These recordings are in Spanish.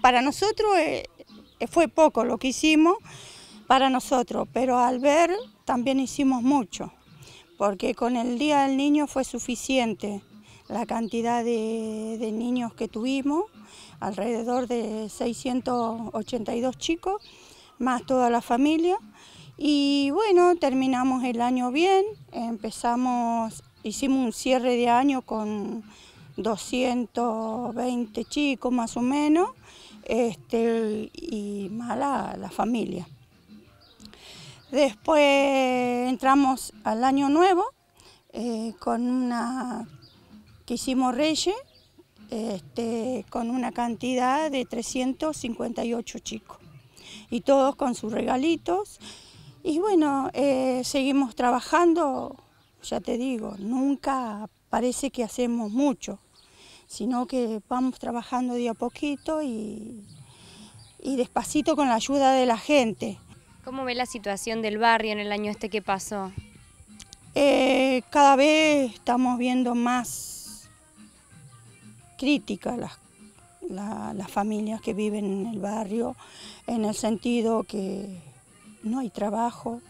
Para nosotros eh, fue poco lo que hicimos, para nosotros, pero al ver también hicimos mucho, porque con el Día del Niño fue suficiente la cantidad de, de niños que tuvimos, alrededor de 682 chicos, más toda la familia. Y bueno, terminamos el año bien, empezamos, hicimos un cierre de año con 220 chicos más o menos. Este, y mala la, familia. Después entramos al año nuevo eh, con una que hicimos Reyes, este, con una cantidad de 358 chicos y todos con sus regalitos. Y bueno, eh, seguimos trabajando, ya te digo, nunca parece que hacemos mucho, sino que vamos trabajando día a poquito y, despacito con la ayuda de la gente. ¿Cómo ve la situación del barrio en el año este que pasó? Eh, cada vez estamos viendo más críticas las, familias que viven en el barrio, en el sentido que no hay trabajo,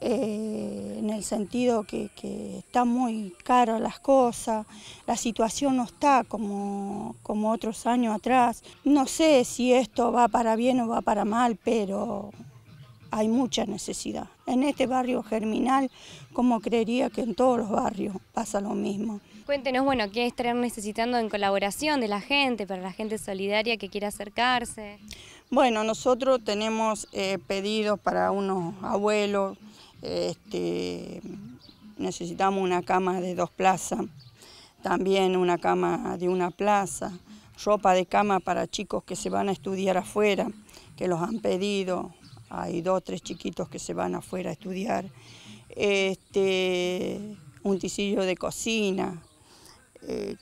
eh, en el sentido que, que está muy caro las cosas, la situación no está como, como otros años atrás. No sé si esto va para bien o va para mal, pero hay mucha necesidad. En este barrio germinal, como creería que en todos los barrios pasa lo mismo. Cuéntenos, bueno, qué estarán necesitando en colaboración de la gente, para la gente solidaria que quiera acercarse. Bueno, nosotros tenemos eh, pedidos para unos abuelos, este, necesitamos una cama de dos plazas, también una cama de una plaza, ropa de cama para chicos que se van a estudiar afuera, que los han pedido, hay dos o tres chiquitos que se van afuera a estudiar, este, un ticillo de cocina, eh,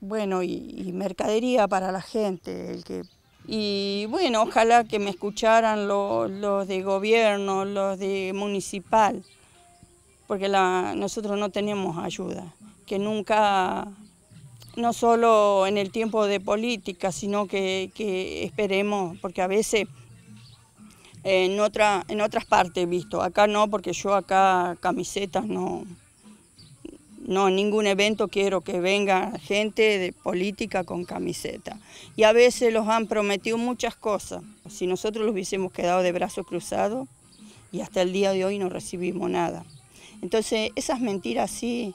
bueno, y mercadería para la gente, el que y bueno, ojalá que me escucharan los, de gobierno, los de municipal, porque la, nosotros no tenemos ayuda, que nunca, no solo en el tiempo de política, sino que, esperemos, porque a veces eh, en, otra, en otras partes visto, acá no, porque yo acá camisetas no, no, ningún evento quiero que venga gente de política con camiseta. Y a veces los han prometido muchas cosas. Si nosotros los hubiésemos quedado de brazos cruzados y hasta el día de hoy no recibimos nada. Entonces, esas mentiras sí,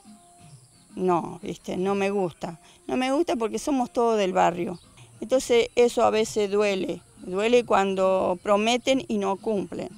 no, ¿viste? no me gusta. No me gusta porque somos todos del barrio. Entonces, eso a veces duele. Duele cuando prometen y no cumplen.